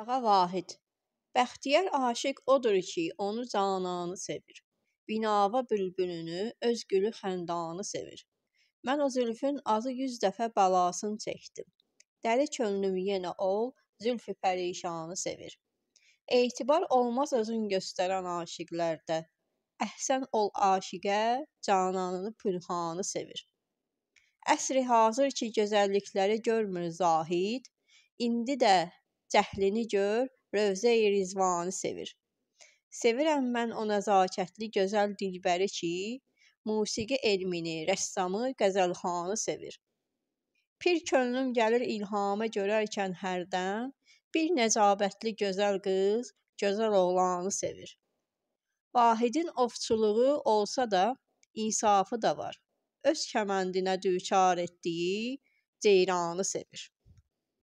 Ağa Vahid Bəxtiyər aşiq odur ki, onu cananı sevir. Binava bülbülünü, öz gülü xəndanı sevir. Mən o zülfün azı 100 dəfə bəlasını çəkdim. Dəli könlüm yenə ol, zülfü pərişanı sevir. Etibar olmaz özün göstərən aşiqlərdə. Əhsən ol aşiqə, cananını pünhanı sevir. Əsri hazır ki, gözəllikləri görmür zahid, indi də cəhlini gör, Rövzə-i Rizvanı sevir. Sevirəm mən o nəzakətli gözəl dilbəri ki, musiqi elmini, rəssamı, qəzəlxanı sevir. Pir könlüm gəlir ilhamə görərkən hərdən, bir nəcabətli gözəl qız, gözəl oğlanı sevir. Vahidin ovçuluğu olsa da, insafı da var. Öz kəməndinə düçar etdiyi ceyranı sevir.